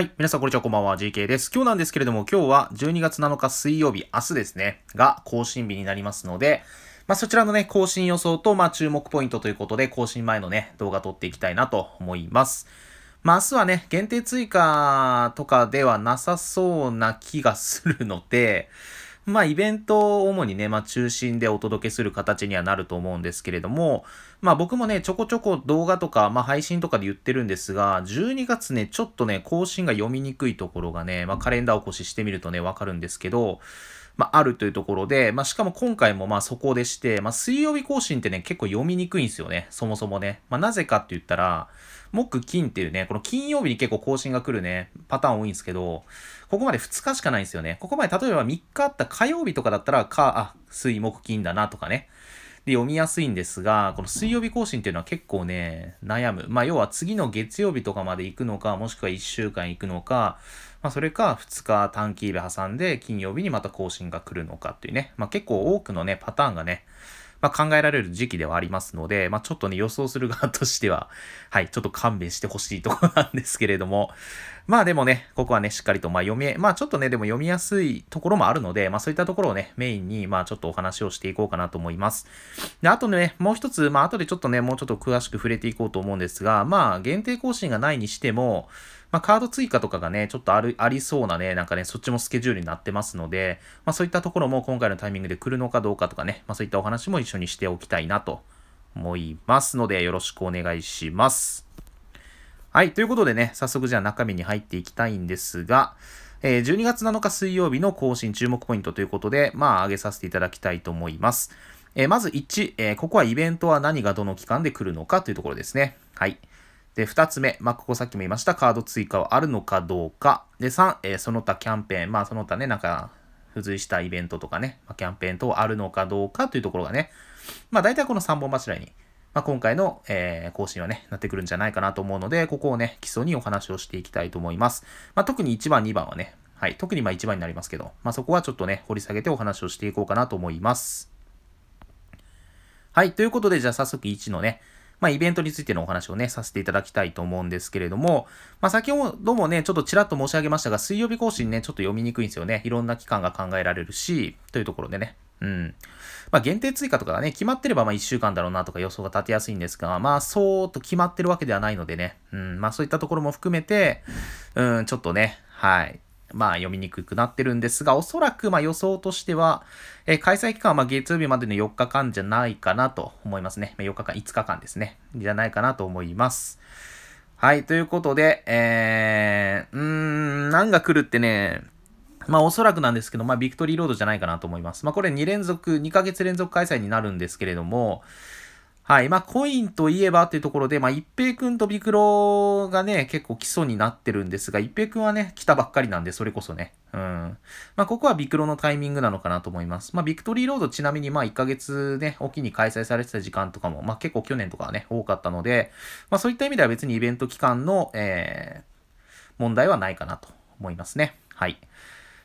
はい。皆さん、こんにちは。こんばんは。GK です。今日なんですけれども、今日は12月7日水曜日、明日ですね、が更新日になりますので、まあ、そちらのね、更新予想と、まあ、注目ポイントということで、更新前のね、動画撮っていきたいなと思います。まあ、明日はね、限定追加とかではなさそうな気がするので、まあ、イベントを主にね、まあ、中心でお届けする形にはなると思うんですけれども、まあ、僕もね、ちょこちょこ動画とか、まあ、配信とかで言ってるんですが、12月ね、ちょっとね、更新が読みにくいところがね、まあ、カレンダー起こししてみるとね、わかるんですけど、まあ、あるというところで、まあ、しかも今回もまあそこでして、まあ、水曜日更新ってね、結構読みにくいんですよね、そもそもね。まあ、なぜかって言ったら、木、金っていうね、この金曜日に結構更新が来るね、パターン多いんですけど、ここまで2日しかないんですよね。ここまで例えば3日あった火曜日とかだったら、か、あ、水木金だなとかね。で、読みやすいんですが、この水曜日更新っていうのは結構ね、悩む。まあ、要は次の月曜日とかまで行くのか、もしくは1週間行くのか、まあ、それか2日短期日挟んで金曜日にまた更新が来るのかっていうね。まあ、結構多くのね、パターンがね、まあ、考えられる時期ではありますので、まあ、ちょっとね、予想する側としては、はい、ちょっと勘弁してほしいところなんですけれども、まあでもね、ここはね、しっかりと、まあ読み、まあちょっとね、でも読みやすいところもあるので、まあそういったところをね、メインに、まあちょっとお話をしていこうかなと思います。で、あとね、もう一つ、まあ後でちょっとね、もうちょっと詳しく触れていこうと思うんですが、まあ限定更新がないにしても、まあ、カード追加とかがね、ちょっとある、ありそうなね、なんかね、そっちもスケジュールになってますので、まあ、そういったところも今回のタイミングで来るのかどうかとかね、まあ、そういったお話も一緒にしておきたいなと思いますので、よろしくお願いします。はい。ということでね、早速じゃあ中身に入っていきたいんですが、えー、12月7日水曜日の更新注目ポイントということで、まあ、上げさせていただきたいと思います。えー、まず1、えー、ここはイベントは何がどの期間で来るのかというところですね。はい。で、2つ目、まあ、ここさっきも言いました、カード追加はあるのかどうか。で、3、えー、その他キャンペーン、まあ、その他ね、なんか、付随したイベントとかね、まあ、キャンペーン等あるのかどうかというところがね、まあ、大体この3本柱に、まあ、今回の、えー、更新はね、なってくるんじゃないかなと思うので、ここをね、基礎にお話をしていきたいと思います。まあ、特に1番、2番はね、はい、特にまあ1番になりますけど、まあ、そこはちょっとね、掘り下げてお話をしていこうかなと思います。はい、ということで、じゃあ早速1のね、まあ、イベントについてのお話をね、させていただきたいと思うんですけれども、まあ、先ほどもね、ちょっとちらっと申し上げましたが、水曜日更新ね、ちょっと読みにくいんですよね。いろんな期間が考えられるし、というところでね。うん。まあ、限定追加とかがね、決まってればまあ1週間だろうなとか予想が立てやすいんですが、まあ、そうと決まってるわけではないのでね、うん、まあ、そういったところも含めて、うん、ちょっとね、はい。まあ読みにくくなってるんですが、おそらくま予想としては、えー、開催期間はま月曜日までの4日間じゃないかなと思いますね。ま4日間、5日間ですね。じゃないかなと思います。はい、ということで、えー、うーん、何が来るってね、まあおそらくなんですけど、まあビクトリーロードじゃないかなと思います。まあこれ2連続、2ヶ月連続開催になるんですけれども、はい。まあ、コインといえばっていうところで、まあ、一平くんとビクロがね、結構基礎になってるんですが、一平くんはね、来たばっかりなんで、それこそね。うん。まあ、ここはビクロのタイミングなのかなと思います。まあ、ビクトリーロードちなみに、まあ、1ヶ月ね、おきに開催されてた時間とかも、まあ、結構去年とかはね、多かったので、まあ、そういった意味では別にイベント期間の、えー、問題はないかなと思いますね。はい。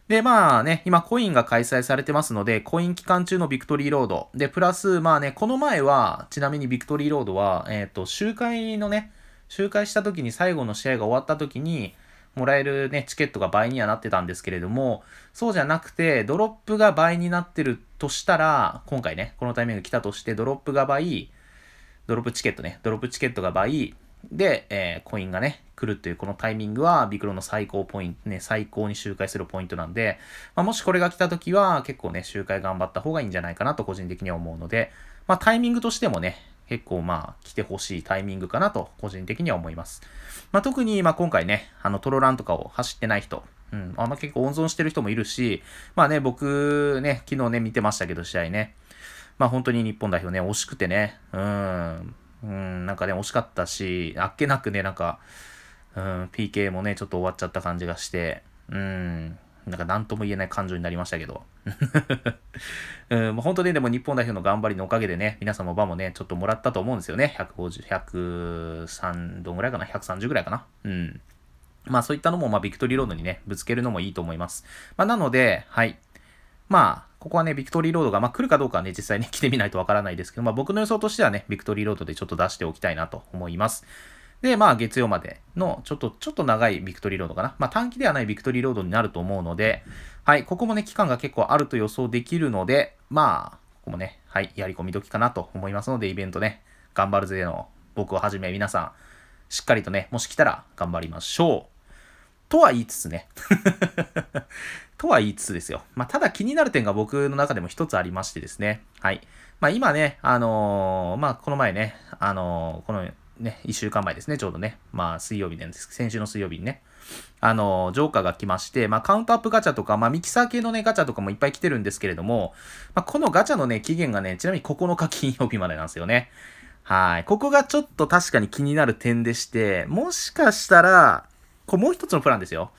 で、まあね、今コインが開催されてますので、コイン期間中のビクトリーロード。で、プラス、まあね、この前は、ちなみにビクトリーロードは、えっ、ー、と、集会のね、集会した時に最後の試合が終わった時に、もらえるね、チケットが倍にはなってたんですけれども、そうじゃなくて、ドロップが倍になってるとしたら、今回ね、このタイミング来たとして、ドロップが倍、ドロップチケットね、ドロップチケットが倍、で、えー、コインがね、来るというこのタイミングは、ビクロの最高ポイント、ね、最高に周回するポイントなんで、まあ、もしこれが来た時は、結構ね、周回頑張った方がいいんじゃないかなと個人的には思うので、まあ、タイミングとしてもね、結構まあ来てほしいタイミングかなと個人的には思います。まあ特にまあ今回ね、あのトロランとかを走ってない人、うん、あま結構温存してる人もいるし、まあね、僕ね、昨日ね見てましたけど試合ね、まあ本当に日本代表ね、惜しくてね、うん、うん、なんかね、惜しかったし、あっけなくね、なんか、うん、PK もね、ちょっと終わっちゃった感じがして、うん、なんか何とも言えない感情になりましたけど。うん、もう本当ね、でも日本代表の頑張りのおかげでね、皆様場もね、ちょっともらったと思うんですよね。150、103度ぐらいかな ?130 ぐらいかなうん。まあそういったのも、まあビクトリーロードにね、ぶつけるのもいいと思います。まあなので、はい。まあ、ここはね、ビクトリーロードが、まあ、来るかどうかはね、実際に、ね、来てみないとわからないですけど、まあ、僕の予想としてはね、ビクトリーロードでちょっと出しておきたいなと思います。で、まあ、月曜までの、ちょっと、ちょっと長いビクトリーロードかな。まあ、短期ではないビクトリーロードになると思うので、はい、ここもね、期間が結構あると予想できるので、まあ、ここもね、はい、やり込み時かなと思いますので、イベントね、頑張るぜの僕をはじめ皆さん、しっかりとね、もし来たら頑張りましょう。とは言いつつねとは言いつつですよ。まあ、ただ気になる点が僕の中でも一つありましてですね。はい。まあ、今ね、あのー、まあ、この前ね、あのー、このね、一週間前ですね、ちょうどね。まあ、水曜日なんです。先週の水曜日にね。あの、ジョーカーが来まして、まあ、カウントアップガチャとか、まあ、ミキサー系のね、ガチャとかもいっぱい来てるんですけれども、まあ、このガチャのね、期限がね、ちなみに9日金曜日までなんですよね。はい。ここがちょっと確かに気になる点でして、もしかしたら、こうもう一つのプランですよ。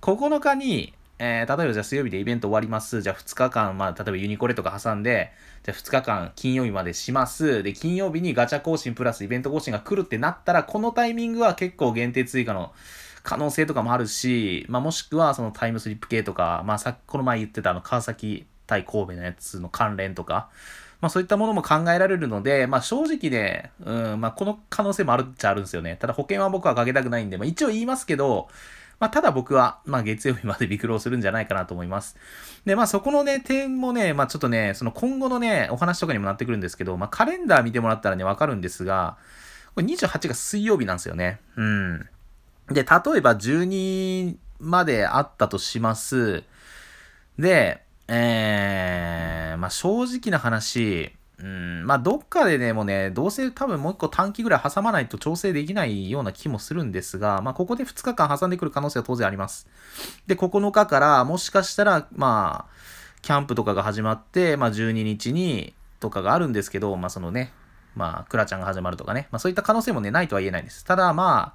9日に、えー、例えばじゃあ水曜日でイベント終わります。じゃあ2日間、まあ、例えばユニコレとか挟んで、じゃあ2日間金曜日までします。で、金曜日にガチャ更新プラスイベント更新が来るってなったら、このタイミングは結構限定追加の可能性とかもあるし、まあ、もしくはそのタイムスリップ系とか、まあ、さこの前言ってたあの川崎対神戸のやつの関連とか、まあ、そういったものも考えられるので、まあ、正直ね、うん、まあ、この可能性もあるっちゃあるんですよね。ただ保険は僕はかけたくないんで、まあ、一応言いますけど、まあ、ただ僕は、まあ、月曜日まで微クロするんじゃないかなと思います。で、まあ、そこのね、点もね、まあ、ちょっとね、その今後のね、お話とかにもなってくるんですけど、まあ、カレンダー見てもらったらね、わかるんですが、これ28が水曜日なんですよね。うん。で、例えば12まであったとします。で、えー、まあ、正直な話、うん、まあ、どっかでね、もうね、どうせ多分もう一個短期ぐらい挟まないと調整できないような気もするんですが、まあ、ここで2日間挟んでくる可能性は当然あります。で、9日から、もしかしたら、まあ、キャンプとかが始まって、まあ、12日に、とかがあるんですけど、まあ、そのね、まあ、クラちゃんが始まるとかね、まあ、そういった可能性もね、ないとは言えないです。ただ、まあ、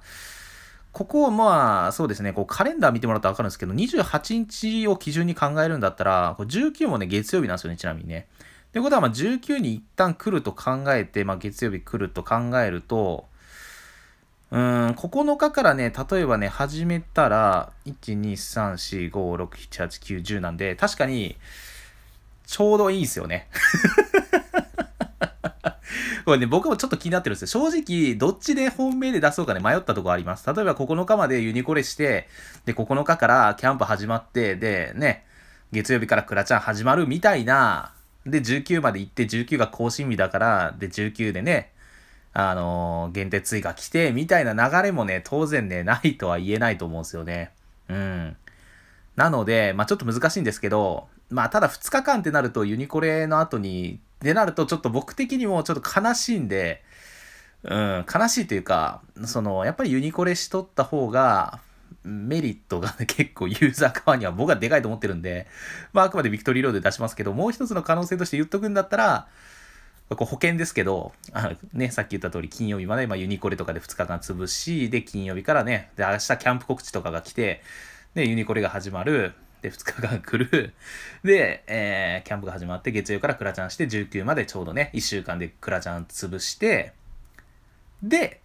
ここをまあ、そうですね、こうカレンダー見てもらったらわかるんですけど、28日を基準に考えるんだったら、こ19もね、月曜日なんですよね、ちなみにね。ということは、まあ、19に一旦来ると考えて、まあ、月曜日来ると考えると、うん、9日からね、例えばね、始めたら、1、2、3、4、5、6、7、8、9、10なんで、確かに、ちょうどいいですよね。これね、僕もちょっと気になってるんですよ。正直、どっちで本命で出そうかね、迷ったとこあります。例えば9日までユニコレして、で、9日からキャンプ始まって、で、ね、月曜日からクラちゃん始まるみたいな、で、19まで行って、19が更新日だから、で、19でね、あのー、限定追加来て、みたいな流れもね、当然ね、ないとは言えないと思うんですよね。うん。なので、まあちょっと難しいんですけど、まあただ2日間ってなると、ユニコレの後に、でなるとちょっと僕的にもちょっと悲しいんで、うん、悲しいというか、その、やっぱりユニコレしとった方が、メリットが、ね、結構ユーザー側には僕はでかいと思ってるんで、まああくまでビクトリーロードで出しますけど、もう一つの可能性として言っとくんだったら、こう保険ですけど、あのね、さっき言った通り金曜日まで、まあ、ユニコレとかで2日間潰し、で、金曜日からね、で、明日キャンプ告知とかが来て、で、ユニコレが始まる、で、2日間来る、で、えー、キャンプが始まって、月曜からクラチャンして、19までちょうどね、1週間でクラちゃん潰して、で、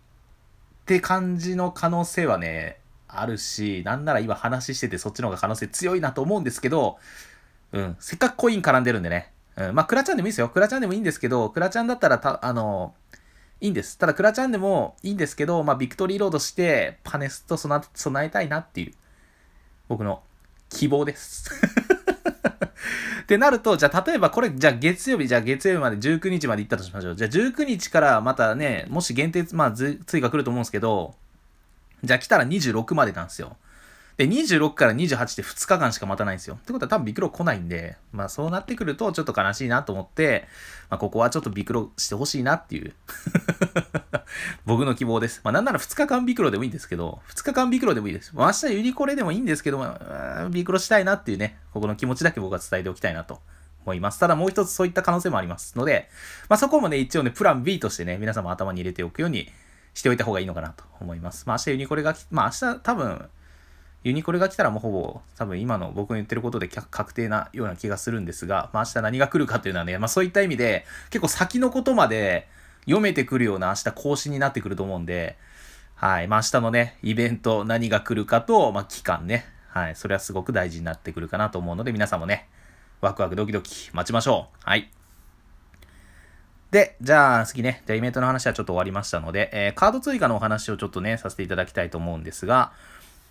って感じの可能性はね、あるし、なんなら今話しててそっちの方が可能性強いなと思うんですけど、うん、せっかくコイン絡んでるんでね。うん、まあ、クラちゃんでもいいですよ。クラちゃんでもいいんですけど、クラちゃんだったらた、あの、いいんです。ただ、クラちゃんでもいいんですけど、まあ、ビクトリーロードして、パネスと備えたいなっていう、僕の希望です。ってなると、じゃあ例えばこれ、じゃあ月曜日、じゃあ月曜日まで19日まで行ったとしましょう。じゃあ19日からまたね、もし限定、まあ、追加来ると思うんですけど、じゃあ来たら26までなんですよ。で、26から28って2日間しか待たないんですよ。ってことは多分ビクロ来ないんで、まあそうなってくるとちょっと悲しいなと思って、まあここはちょっとビクロしてほしいなっていう 僕の希望です。まあなんなら2日間ビクロでもいいんですけど、2日間ビクロでもいいです。まあ、明日ユニコレでもいいんですけど、まあ、ビクロしたいなっていうね、ここの気持ちだけ僕は伝えておきたいなと。思います。ただもう一つそういった可能性もありますので、まあ、そこもね、一応ね、プラン B としてね、皆様頭に入れておくようにしておいた方がいいのかなと思います。まあ明日ユニコレがまあ明日多分、ユニコレが来たらもうほぼ多分今の僕の言ってることで確定なような気がするんですが、まあ明日何が来るかというのはね、まあそういった意味で結構先のことまで読めてくるような明日更新になってくると思うんで、はい。まあ明日のね、イベント何が来るかと、まあ期間ね。はい。それはすごく大事になってくるかなと思うので、皆さんもね、ワクワクドキドキ待ちましょう。はい。で、じゃあ次ね、デゃメイトの話はちょっと終わりましたので、えー、カード追加のお話をちょっとね、させていただきたいと思うんですが、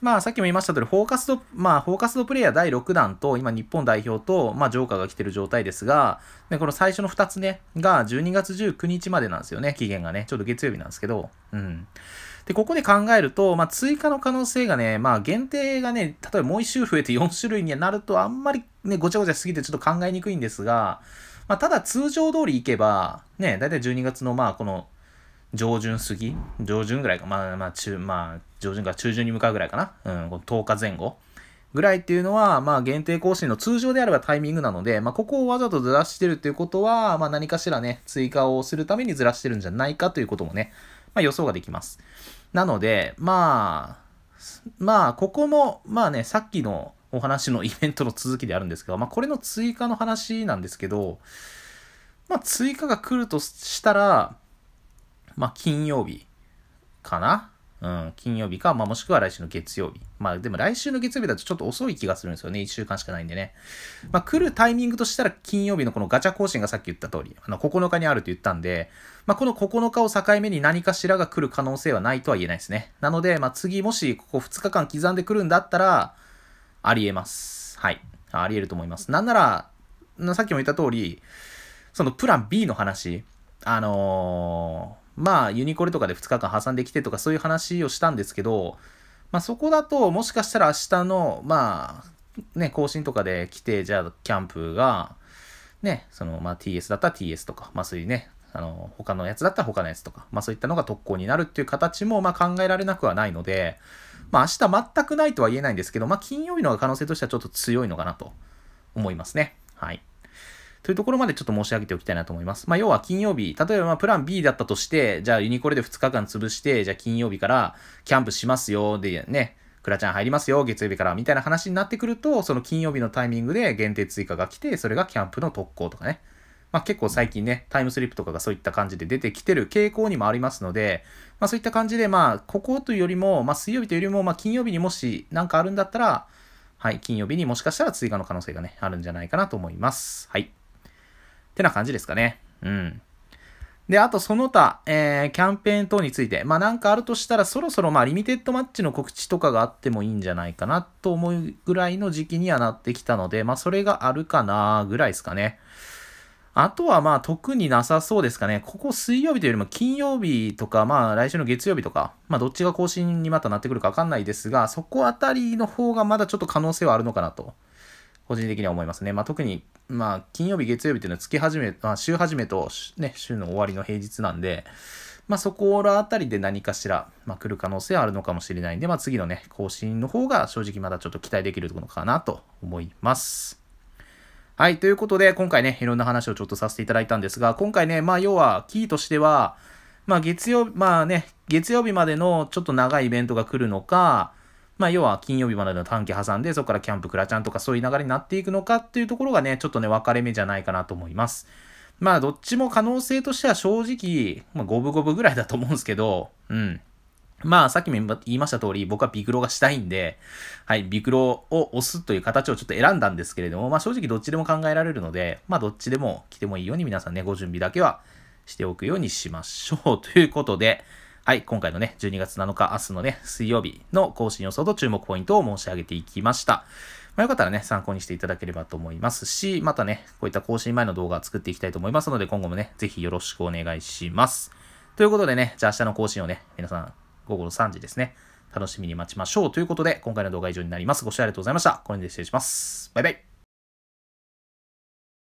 まあさっきも言いました通り、フォーカスド、まあフォーカスドプレイヤー第6弾と、今日本代表と、まあジョーカーが来てる状態ですが、でこの最初の2つね、が12月19日までなんですよね、期限がね、ちょっと月曜日なんですけど、うん。で、ここで考えると、まあ追加の可能性がね、まあ限定がね、例えばもう1周増えて4種類になると、あんまりね、ごちゃごちゃしすぎてちょっと考えにくいんですが、まあ、ただ通常通り行けば、ね、だいたい12月のまあこの上旬過ぎ、上旬ぐらいか、まあまあ中、まあ上旬から中旬に向かうぐらいかな、うん、この10日前後ぐらいっていうのは、まあ限定更新の通常であればタイミングなので、まあここをわざとずらしてるっていうことは、まあ何かしらね、追加をするためにずらしてるんじゃないかということもね、まあ予想ができます。なので、まあ、まあここも、まあね、さっきのお話のイベントの続きであるんですが、まあ、これの追加の話なんですけど、まあ、追加が来るとしたら、まあ、金曜日かなうん、金曜日か、まあ、もしくは来週の月曜日。まあ、でも来週の月曜日だとちょっと遅い気がするんですよね。1週間しかないんでね。まあ、来るタイミングとしたら金曜日のこのガチャ更新がさっき言った通り、あの、9日にあると言ったんで、まあ、この9日を境目に何かしらが来る可能性はないとは言えないですね。なので、まあ、次もしここ2日間刻んでくるんだったら、ありえます。はい。ありえると思います。なんなら、さっきも言った通り、そのプラン B の話、あのー、まあ、ユニコレとかで2日間挟んできてとかそういう話をしたんですけど、まあそこだと、もしかしたら明日の、まあ、ね、更新とかで来て、じゃあ、キャンプが、ね、その、まあ TS だったら TS とか、まあそういうね、あの、他のやつだったら他のやつとか、まあそういったのが特攻になるっていう形も、まあ考えられなくはないので、まあ明日全くないとは言えないんですけど、まあ金曜日の方が可能性としてはちょっと強いのかなと思いますね。はい。というところまでちょっと申し上げておきたいなと思います。まあ、要は金曜日、例えばまプラン B だったとして、じゃあユニコレで2日間潰して、じゃあ金曜日からキャンプしますよ、でね、クラちゃん入りますよ、月曜日から、みたいな話になってくると、その金曜日のタイミングで限定追加が来て、それがキャンプの特攻とかね、まあ、結構最近ね、タイムスリップとかがそういった感じで出てきてる傾向にもありますので、まあ、そういった感じで、まあ、ここというよりも、まあ、水曜日というよりも、まあ、金曜日にもし何かあるんだったら、はい、金曜日にもしかしたら追加の可能性がね、あるんじゃないかなと思います。はい。ってな感じですかね。うん。で、あとその他、えー、キャンペーン等について、まあなんかあるとしたらそろそろまあリミテッドマッチの告知とかがあってもいいんじゃないかなと思うぐらいの時期にはなってきたので、まあそれがあるかなぐらいですかね。あとはまあ特になさそうですかね。ここ水曜日というよりも金曜日とか、まあ来週の月曜日とか、まあどっちが更新にまたなってくるかわかんないですが、そこあたりの方がまだちょっと可能性はあるのかなと、個人的には思いますね。まあ特に、まあ金曜日、月曜日っていうのは月始め、まあ、週始めとね、週の終わりの平日なんで、まあそこらあたりで何かしら、まあ来る可能性はあるのかもしれないんで、まあ次のね、更新の方が正直まだちょっと期待できるのかなと思います。はい、ということで、今回ね、いろんな話をちょっとさせていただいたんですが、今回ね、まあ、要は、キーとしては、まあ、月曜日、まあね、月曜日までのちょっと長いイベントが来るのか、まあ、要は金曜日までの短期挟んで、そこからキャンプ、クラちゃんとかそういう流れになっていくのかっていうところがね、ちょっとね、分かれ目じゃないかなと思います。まあ、どっちも可能性としては正直、まあ、五分五分ぐらいだと思うんですけど、うん。まあ、さっきも言いました通り、僕はビクロがしたいんで、はい、ビクロを押すという形をちょっと選んだんですけれども、まあ正直どっちでも考えられるので、まあどっちでも来てもいいように皆さんね、ご準備だけはしておくようにしましょう。ということで、はい、今回のね、12月7日、明日のね、水曜日の更新予想と注目ポイントを申し上げていきました。まあ、よかったらね、参考にしていただければと思いますし、またね、こういった更新前の動画を作っていきたいと思いますので、今後もね、ぜひよろしくお願いします。ということでね、じゃあ明日の更新をね、皆さん午後の3時ですね。楽しみに待ちましょう。ということで、今回の動画は以上になります。ご視聴ありがとうございました。これで失礼します。バイバイ。